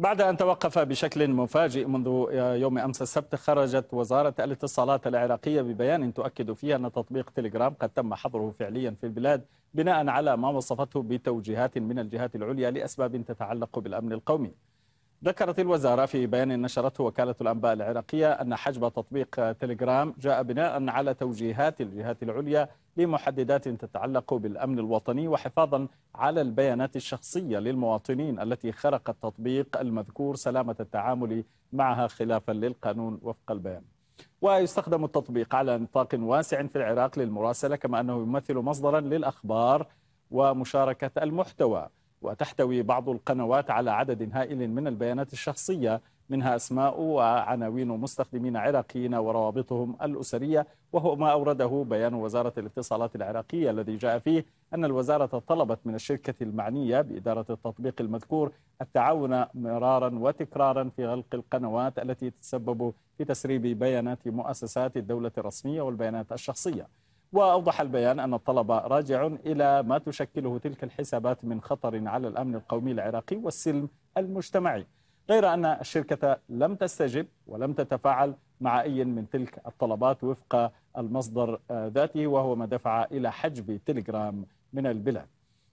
بعد أن توقف بشكل مفاجئ منذ يوم أمس السبت خرجت وزارة الاتصالات العراقية ببيان تؤكد فيه أن تطبيق تليجرام قد تم حظره فعليا في البلاد بناء على ما وصفته بتوجيهات من الجهات العليا لأسباب تتعلق بالأمن القومي ذكرت الوزارة في بيان نشرته وكالة الأنباء العراقية أن حجب تطبيق تليجرام جاء بناء على توجيهات الجهات العليا لمحددات تتعلق بالأمن الوطني وحفاظا على البيانات الشخصية للمواطنين التي خرق التطبيق المذكور سلامة التعامل معها خلافا للقانون وفق البيان ويستخدم التطبيق على نطاق واسع في العراق للمراسلة كما أنه يمثل مصدرا للأخبار ومشاركة المحتوى وتحتوي بعض القنوات على عدد هائل من البيانات الشخصية منها أسماء وعناوين مستخدمين عراقيين وروابطهم الأسرية وهو ما أورده بيان وزارة الاتصالات العراقية الذي جاء فيه أن الوزارة طلبت من الشركة المعنية بإدارة التطبيق المذكور التعاون مرارا وتكرارا في غلق القنوات التي تتسبب في تسريب بيانات مؤسسات الدولة الرسمية والبيانات الشخصية وأوضح البيان أن الطلب راجع إلى ما تشكله تلك الحسابات من خطر على الأمن القومي العراقي والسلم المجتمعي غير أن الشركة لم تستجب ولم تتفاعل مع أي من تلك الطلبات وفق المصدر آه، ذاته وهو ما دفع إلى حجب تليجرام من البلاد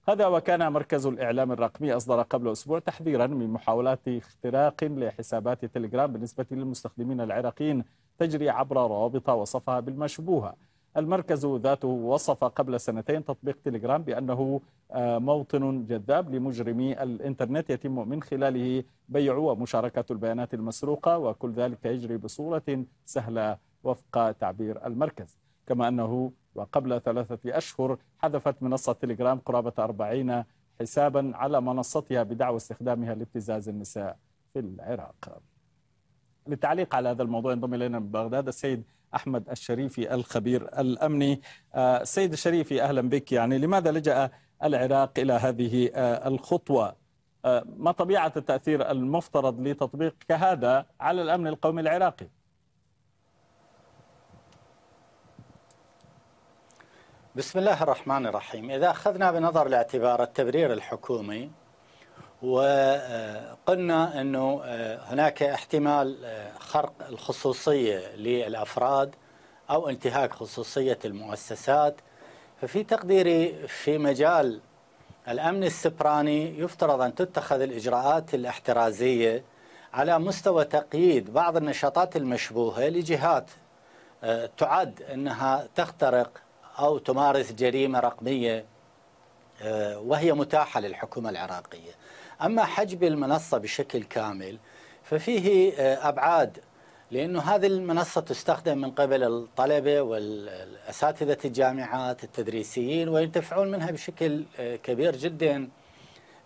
هذا وكان مركز الإعلام الرقمي أصدر قبل أسبوع تحذيرا من محاولات اختراق لحسابات تليجرام بالنسبة للمستخدمين العراقيين تجري عبر روابط وصفها بالمشبوهة المركز ذاته وصف قبل سنتين تطبيق تليجرام بأنه آه، موطن جذاب لمجرمي الإنترنت يتم من خلاله بيع ومشاركة البيانات المسروقة وكل ذلك يجري بصورة سهلة وفق تعبير المركز كما أنه وقبل ثلاثة أشهر حذفت منصة تليجرام قرابة أربعين حسابا على منصتها بدعوى استخدامها لابتزاز النساء في العراق للتعليق على هذا الموضوع ينضم إلينا من بغداد السيد أحمد الشريفي الخبير الأمني آه، سيد الشريفي أهلا بك يعني لماذا لجأ العراق إلى هذه آه، الخطوة آه، ما طبيعة التأثير المفترض لتطبيق كهذا على الأمن القومي العراقي بسم الله الرحمن الرحيم إذا أخذنا بنظر الاعتبار التبرير الحكومي وقلنا أنه آه، هناك احتمال آه، خرق الخصوصية للأفراد أو انتهاك خصوصية المؤسسات ففي تقديري في مجال الأمن السبراني يفترض أن تتخذ الإجراءات الاحترازية على مستوى تقييد بعض النشاطات المشبوهة لجهات آه، تعد أنها تخترق أو تمارس جريمة رقمية وهي متاحة للحكومة العراقية أما حجب المنصة بشكل كامل ففيه آه، أبعاد لأنه هذه المنصة تستخدم من قبل الطلبة والأساتذة الجامعات التدريسيين وينتفعون منها بشكل آه، كبير جدا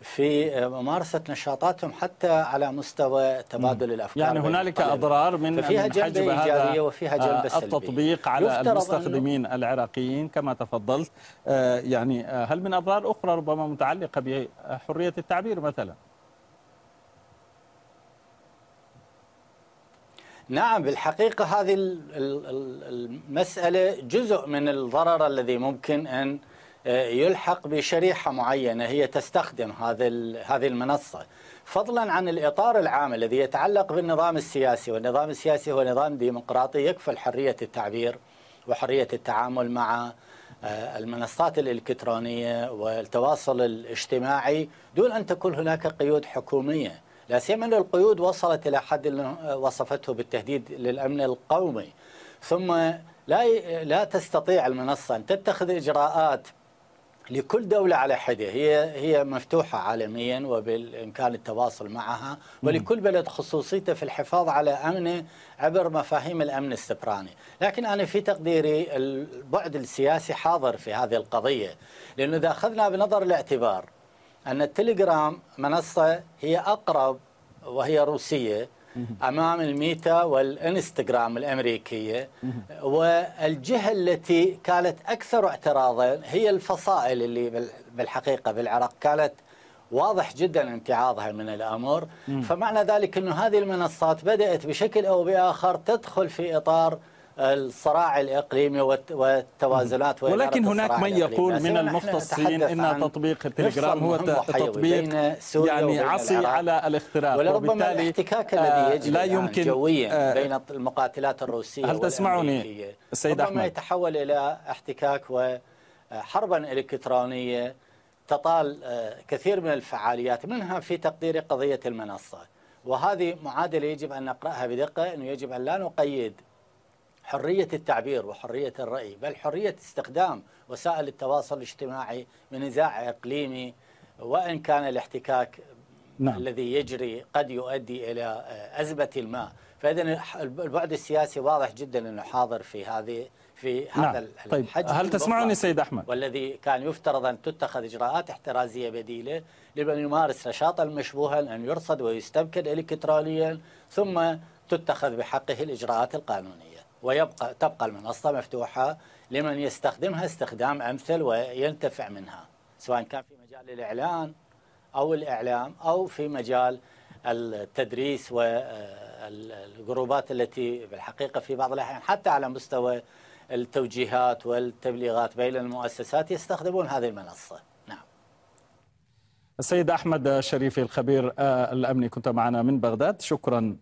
في آه، ممارسة نشاطاتهم حتى على مستوى تبادل الأفكار يعني هنالك طيب. أضرار من فيها جنبة إيجابية وفيها جلب آه، سلبية التطبيق على المستخدمين العراقيين كما تفضلت آه، يعني هل من أضرار أخرى ربما متعلقة بحرية التعبير مثلا؟ نعم بالحقيقة هذه المسألة جزء من الضرر الذي ممكن أن يلحق بشريحه معينه هي تستخدم هذه هذه المنصه فضلا عن الاطار العام الذي يتعلق بالنظام السياسي والنظام السياسي هو نظام ديمقراطي يكفل حريه التعبير وحريه التعامل مع آه، المنصات الالكترونيه والتواصل الاجتماعي دون ان تكون هناك قيود حكوميه لا سيما ان القيود وصلت الى حد وصفته بالتهديد للامن القومي ثم لا لا تستطيع المنصه ان تتخذ اجراءات لكل دولة على حدة هي هي مفتوحة عالميا وبالإمكان التواصل معها ولكل بلد خصوصيته في الحفاظ على أمنه عبر مفاهيم الأمن السبراني لكن أنا في تقديري البعد السياسي حاضر في هذه القضية لأنه إذا أخذنا بنظر الاعتبار أن التليجرام منصة هي أقرب وهي روسية أمام الميتا والإنستغرام الأمريكية والجهة التي كانت أكثر اعتراضا هي الفصائل اللي بالحقيقة بالعراق كانت واضح جدا امتعاضها من الأمر فمعنى ذلك أن هذه المنصات بدأت بشكل أو بآخر تدخل في إطار الصراع الاقليمي والتوازنات ولكن هناك من يقول من المختصين ان تطبيق التليجرام هو تطبيق يعني عصي على الاختراق ولربما الاحتكاك آه، الذي يجري لا يمكن جويا آه، بين المقاتلات الروسيه هل تسمعني سيد احمد ربما يتحول الى احتكاك وحربا الكترونيه تطال آه، كثير من الفعاليات منها في تقدير قضيه المنصه وهذه معادله يجب ان نقراها بدقه انه يجب ان لا نقيد حرية التعبير وحرية الرأي بل حرية استخدام وسائل التواصل الاجتماعي من نزاع إقليمي وإن كان الاحتكاك نعم. الذي يجري قد يؤدي إلى آه، أزمة ما فإذا البعد السياسي واضح جدا أنه حاضر في هذه في هذا نعم. طيب هل تسمعني سيد أحمد والذي كان يفترض أن تتخذ إجراءات احترازية بديلة لمن يمارس نشاطا مشبوها أن يرصد ويستبكر إلكترونيا ثم تتخذ بحقه الإجراءات القانونية ويبقى تبقى المنصة مفتوحة لمن يستخدمها استخدام أمثل وينتفع منها سواء كان في مجال الإعلان أو الإعلام أو في مجال التدريس والجروبات التي بالحقيقة في بعض الأحيان حتى على مستوى التوجيهات والتبليغات بين المؤسسات يستخدمون هذه المنصة نعم السيد أحمد شريفي الخبير آه، الأمني كنت معنا من بغداد شكرا